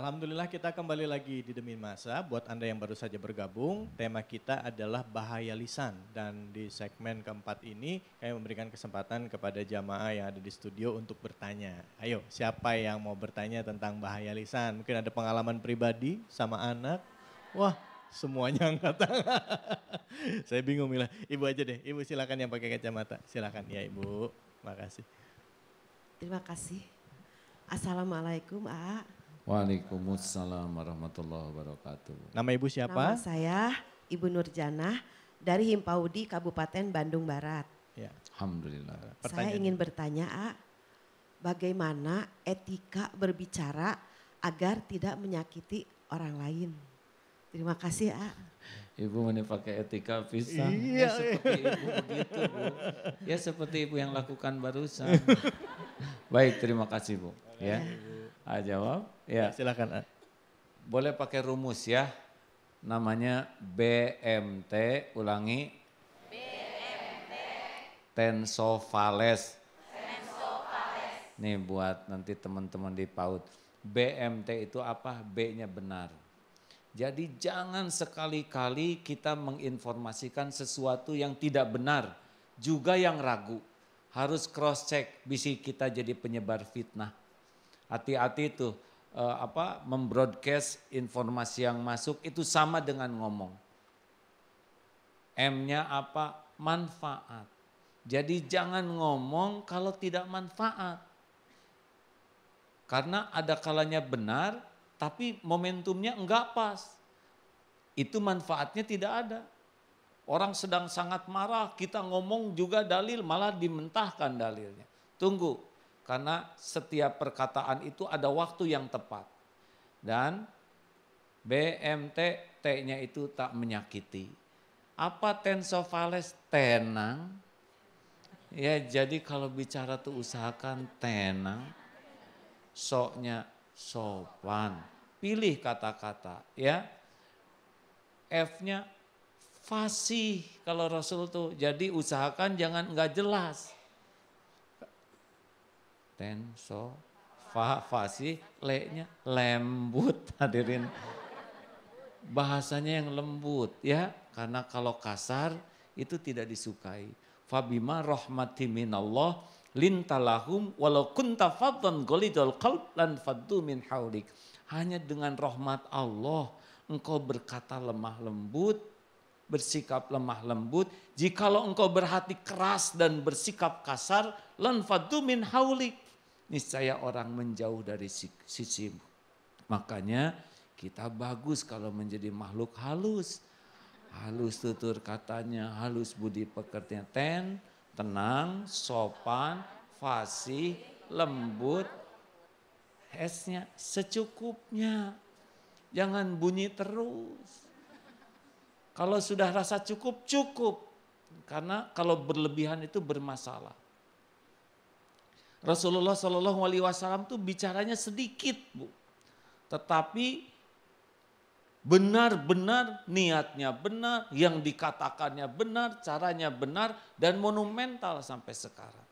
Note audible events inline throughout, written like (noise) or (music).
Alhamdulillah kita kembali lagi di Demi Masa. Buat Anda yang baru saja bergabung, tema kita adalah bahaya lisan. Dan di segmen keempat ini, kami memberikan kesempatan kepada jamaah yang ada di studio untuk bertanya. Ayo, siapa yang mau bertanya tentang bahaya lisan? Mungkin ada pengalaman pribadi sama anak. Wah, semuanya angkat tangan. (laughs) Saya bingung Mila. Ibu aja deh, ibu silakan yang pakai kacamata. Silakan ya ibu, makasih. Terima kasih. Assalamualaikum, A. Waalaikumsalam warahmatullahi wabarakatuh. Nama Ibu siapa? Nama saya Ibu Nurjana dari Himpaudi Kabupaten Bandung Barat. Ya. Alhamdulillah. Pertanyaan. Saya ingin bertanya, A, bagaimana etika berbicara agar tidak menyakiti orang lain? Terima kasih, A. Ibu mana pakai etika pisang? Iya, ya, seperti ibu begitu, Bu. Ya seperti ibu yang lakukan barusan. (laughs) Baik, terima kasih, Bu. Ya. ya. A ah, jawab. Ya. ya silakan A. Boleh pakai rumus ya. Namanya BMT, ulangi. BMT. Tensovales. Tensovales. Nih buat nanti teman-teman di PAUD. BMT itu apa? B-nya benar. Jadi jangan sekali-kali kita menginformasikan sesuatu yang tidak benar, juga yang ragu. Harus cross check, bisa kita jadi penyebar fitnah hati-hati tuh uh, apa membroadcast informasi yang masuk itu sama dengan ngomong. M-nya apa? Manfaat. Jadi jangan ngomong kalau tidak manfaat. Karena ada kalanya benar tapi momentumnya enggak pas. Itu manfaatnya tidak ada. Orang sedang sangat marah, kita ngomong juga dalil malah dimentahkan dalilnya. Tunggu, karena setiap perkataan itu ada waktu yang tepat. Dan BMT T-nya itu tak menyakiti. Apa tensofales tenang? Ya jadi kalau bicara tuh usahakan tenang. Soknya sopan. Pilih kata-kata ya. F-nya fasih kalau Rasul tuh. Jadi usahakan jangan enggak jelas tenso fa fasih le-nya lembut (laughs) hadirin. Bahasanya yang lembut ya karena kalau kasar itu tidak disukai. Fabima rahmati minallah lintalahum walau kunta fadhan golidol qalb lan faddu min haulik. Hanya dengan rahmat Allah engkau berkata lemah lembut, bersikap lemah lembut. Jikalau engkau berhati keras dan bersikap kasar, lan faddu min haulik niscaya orang menjauh dari sisi, Makanya kita bagus kalau menjadi makhluk halus. Halus tutur katanya, halus budi pekertinya. Ten, tenang, sopan, fasih, lembut. Esnya secukupnya. Jangan bunyi terus. Kalau sudah rasa cukup, cukup. Karena kalau berlebihan itu bermasalah. Rasulullah Shallallahu Alaihi Wasallam tuh bicaranya sedikit bu, tetapi benar-benar niatnya benar, yang dikatakannya benar, caranya benar dan monumental sampai sekarang.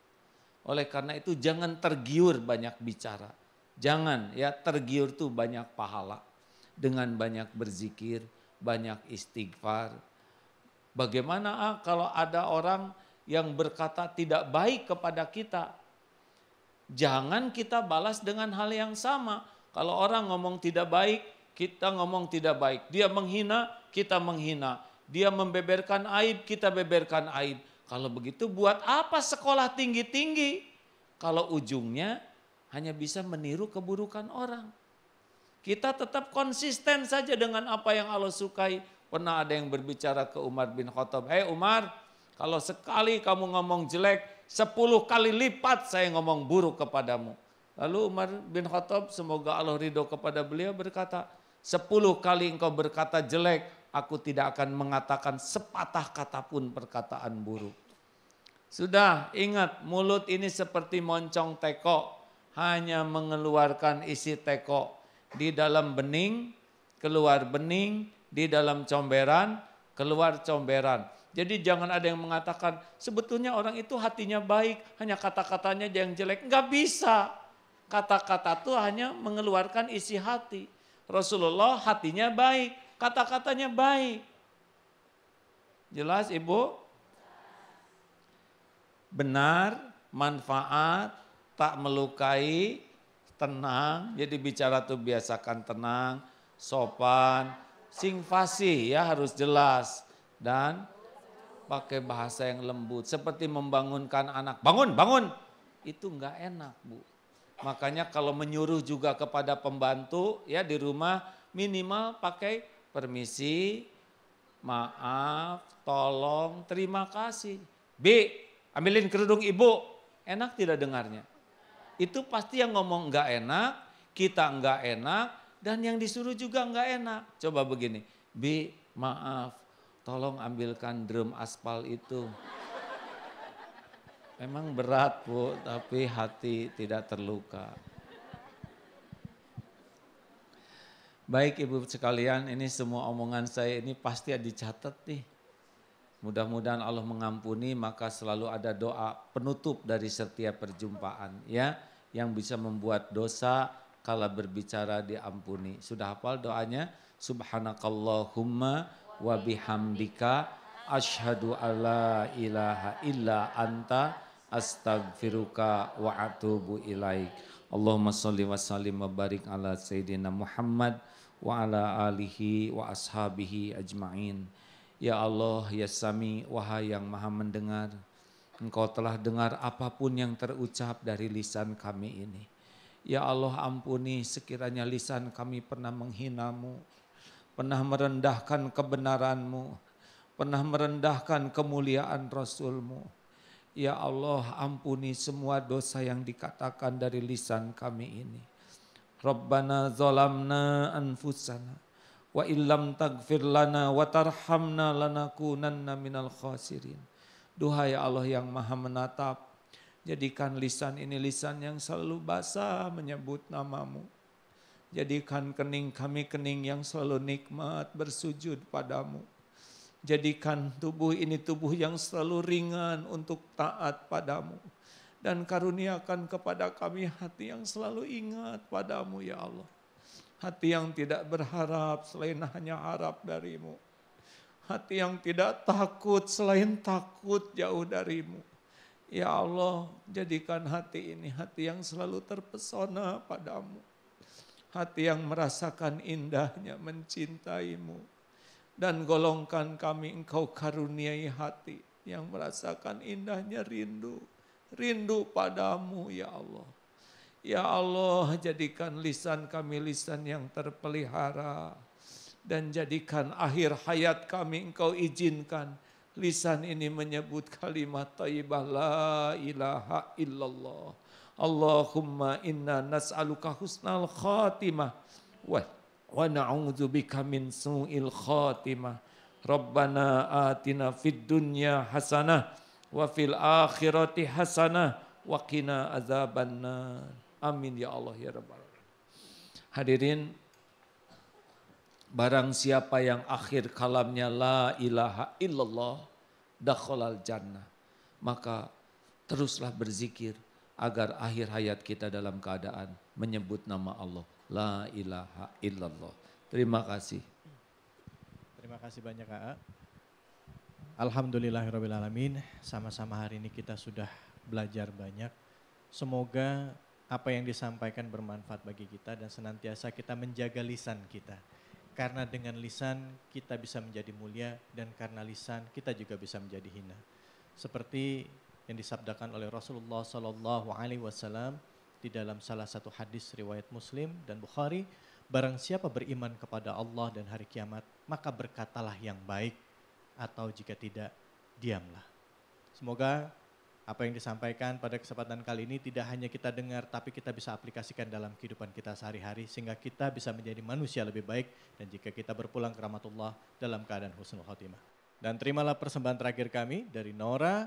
Oleh karena itu jangan tergiur banyak bicara, jangan ya tergiur tuh banyak pahala dengan banyak berzikir, banyak istighfar. Bagaimana ah, kalau ada orang yang berkata tidak baik kepada kita, Jangan kita balas dengan hal yang sama. Kalau orang ngomong tidak baik, kita ngomong tidak baik. Dia menghina, kita menghina. Dia membeberkan aib, kita beberkan aib. Kalau begitu buat apa sekolah tinggi-tinggi? Kalau ujungnya hanya bisa meniru keburukan orang. Kita tetap konsisten saja dengan apa yang Allah sukai. Pernah ada yang berbicara ke Umar bin Khattab, "Hei Umar, kalau sekali kamu ngomong jelek, Sepuluh kali lipat saya ngomong buruk kepadamu. Lalu Umar bin Khattab semoga Allah ridho kepada beliau berkata, sepuluh kali engkau berkata jelek, aku tidak akan mengatakan sepatah kata pun perkataan buruk. Sudah ingat mulut ini seperti moncong teko, hanya mengeluarkan isi teko. Di dalam bening, keluar bening, di dalam comberan, keluar comberan. Jadi jangan ada yang mengatakan sebetulnya orang itu hatinya baik, hanya kata-katanya yang jelek. Enggak bisa. Kata-kata itu hanya mengeluarkan isi hati. Rasulullah hatinya baik, kata-katanya baik. Jelas Ibu? Benar, manfaat, tak melukai, tenang. Jadi bicara tuh biasakan tenang, sopan, sing ya harus jelas dan pakai bahasa yang lembut, seperti membangunkan anak. Bangun, bangun. Itu enggak enak, Bu. Makanya kalau menyuruh juga kepada pembantu ya di rumah minimal pakai permisi, maaf, tolong, terima kasih. B, ambilin kerudung ibu. Enak tidak dengarnya? Itu pasti yang ngomong enggak enak, kita enggak enak, dan yang disuruh juga enggak enak. Coba begini, B, maaf, tolong ambilkan drum aspal itu. Memang berat bu, tapi hati tidak terluka. Baik ibu sekalian, ini semua omongan saya ini pasti dicatat nih. Mudah-mudahan Allah mengampuni, maka selalu ada doa penutup dari setiap perjumpaan ya. Yang bisa membuat dosa kalau berbicara diampuni. Sudah hafal doanya? Subhanakallahumma wa bihamdika asyhadu alla ilaha illa anta astaghfiruka wa atubu ilaik. Allahumma shalli wa sallim wa barik ala sayyidina Muhammad wa ala alihi wa ashabihi ajmain. Ya Allah, ya Sami, wahai yang maha mendengar, Engkau telah dengar apapun yang terucap dari lisan kami ini. Ya Allah ampuni sekiranya lisan kami pernah menghinamu, pernah merendahkan kebenaranmu, pernah merendahkan kemuliaan Rasulmu. Ya Allah ampuni semua dosa yang dikatakan dari lisan kami ini. Rabbana zalamna anfusana wa illam tagfir lana wa tarhamna lanakunanna minal khasirin. Duhai Allah yang maha menatap, jadikan lisan ini lisan yang selalu basah menyebut namamu Jadikan kening kami kening yang selalu nikmat bersujud padamu. Jadikan tubuh ini tubuh yang selalu ringan untuk taat padamu. Dan karuniakan kepada kami hati yang selalu ingat padamu ya Allah. Hati yang tidak berharap selain hanya harap darimu. Hati yang tidak takut selain takut jauh darimu. Ya Allah, jadikan hati ini hati yang selalu terpesona padamu hati yang merasakan indahnya mencintaimu. Dan golongkan kami engkau karuniai hati yang merasakan indahnya rindu. Rindu padamu ya Allah. Ya Allah jadikan lisan kami lisan yang terpelihara. Dan jadikan akhir hayat kami engkau izinkan. Lisan ini menyebut kalimat taibah la ilaha illallah Allahumma inna nas'aluka husnal khatimah wa wa na'udzubika min su'il khatimah. Rabbana atina fid dunya hasanah wa fil akhirati hasanah wa qina azabannar. Amin ya Allah ya Rabbal Hadirin barang siapa yang akhir kalamnya la ilaha illallah dakhalal jannah maka teruslah berzikir agar akhir hayat kita dalam keadaan menyebut nama Allah. La ilaha illallah. Terima kasih. Terima kasih banyak Kak. Alhamdulillahirrahmanirrahim. Sama-sama hari ini kita sudah belajar banyak. Semoga apa yang disampaikan bermanfaat bagi kita dan senantiasa kita menjaga lisan kita. Karena dengan lisan kita bisa menjadi mulia dan karena lisan kita juga bisa menjadi hina. Seperti yang disabdakan oleh Rasulullah Sallallahu Alaihi Wasallam di dalam salah satu hadis riwayat Muslim dan Bukhari, barang siapa beriman kepada Allah dan hari kiamat, maka berkatalah yang baik atau jika tidak, diamlah. Semoga apa yang disampaikan pada kesempatan kali ini tidak hanya kita dengar tapi kita bisa aplikasikan dalam kehidupan kita sehari-hari sehingga kita bisa menjadi manusia lebih baik dan jika kita berpulang ke rahmatullah dalam keadaan husnul khotimah. Dan terimalah persembahan terakhir kami dari Nora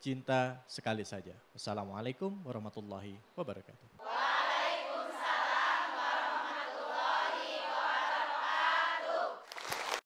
cinta sekali saja. Wassalamualaikum warahmatullahi wabarakatuh.